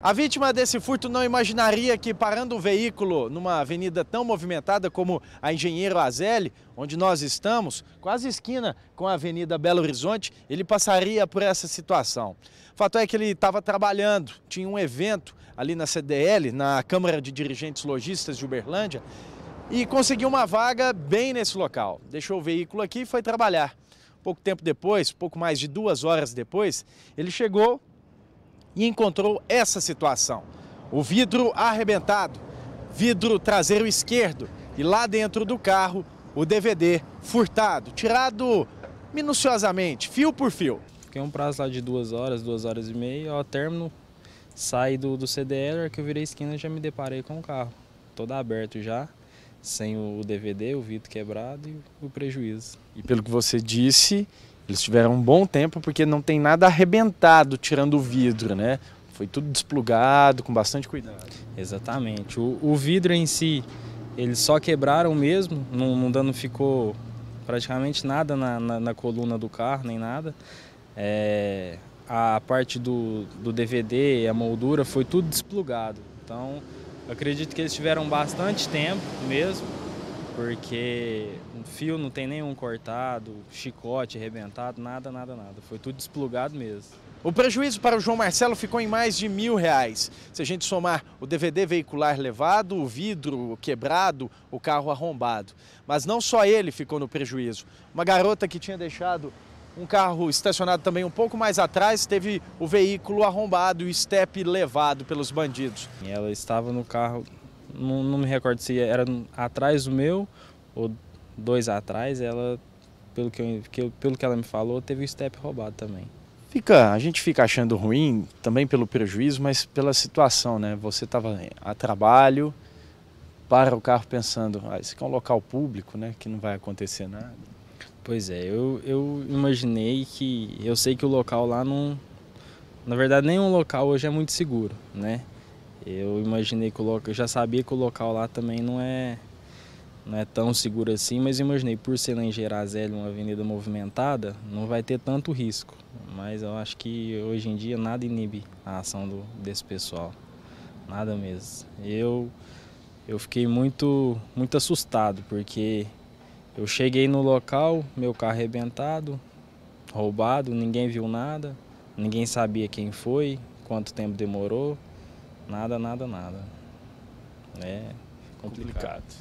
A vítima desse furto não imaginaria que parando o veículo numa avenida tão movimentada como a Engenheiro Azeli, onde nós estamos, quase esquina com a Avenida Belo Horizonte, ele passaria por essa situação. O fato é que ele estava trabalhando, tinha um evento ali na CDL, na Câmara de Dirigentes Logistas de Uberlândia, e conseguiu uma vaga bem nesse local. Deixou o veículo aqui e foi trabalhar. Pouco tempo depois, pouco mais de duas horas depois, ele chegou e encontrou essa situação: o vidro arrebentado, vidro traseiro esquerdo e lá dentro do carro o DVD furtado, tirado minuciosamente, fio por fio. Fiquei um prazo lá de duas horas, duas horas e meia, ao término, saí do, do CDL, que eu virei esquina já me deparei com o carro, todo aberto já, sem o DVD, o vidro quebrado e o prejuízo. E pelo que você disse, eles tiveram um bom tempo porque não tem nada arrebentado tirando o vidro, né? Foi tudo desplugado, com bastante cuidado. Exatamente. O, o vidro em si, eles só quebraram mesmo, não, não ficou praticamente nada na, na, na, coluna do carro, nem nada. É, a parte do, do DVD, a moldura, foi tudo desplugado. Então, acredito que eles tiveram bastante tempo mesmo porque um fio não tem nenhum cortado, chicote arrebentado, nada, nada, nada. Foi tudo desplugado mesmo. O prejuízo para o João Marcelo ficou em mais de mil reais. Se a gente somar o DVD veicular levado, o vidro quebrado, o carro arrombado. Mas não só ele ficou no prejuízo. Uma garota que tinha deixado um carro estacionado também um pouco mais atrás teve o veículo arrombado e o estepe levado pelos bandidos. Ela estava no carro não, não me recordo se era atrás do meu ou dois atrás, ela, pelo que, eu, pelo que ela me falou, teve o step roubado também. Fica, a gente fica achando ruim também pelo prejuízo, mas pela situação, né? Você estava a trabalho, para o carro pensando, ah, aqui é um local público, né? Que não vai acontecer nada. Pois é, eu, eu imaginei que. Eu sei que o local lá não. Na verdade, nenhum local hoje é muito seguro, né? Eu imaginei que eu já sabia que o local lá também não é não é tão seguro assim, mas imaginei por ser lá em Gerazélio, uma avenida movimentada, não vai ter tanto risco. Mas eu acho que hoje em dia nada inibe a ação do, desse pessoal. Nada mesmo. Eu eu fiquei muito muito assustado porque eu cheguei no local, meu carro arrebentado, roubado, ninguém viu nada, ninguém sabia quem foi, quanto tempo demorou. Nada, nada, nada. É complicado. complicado.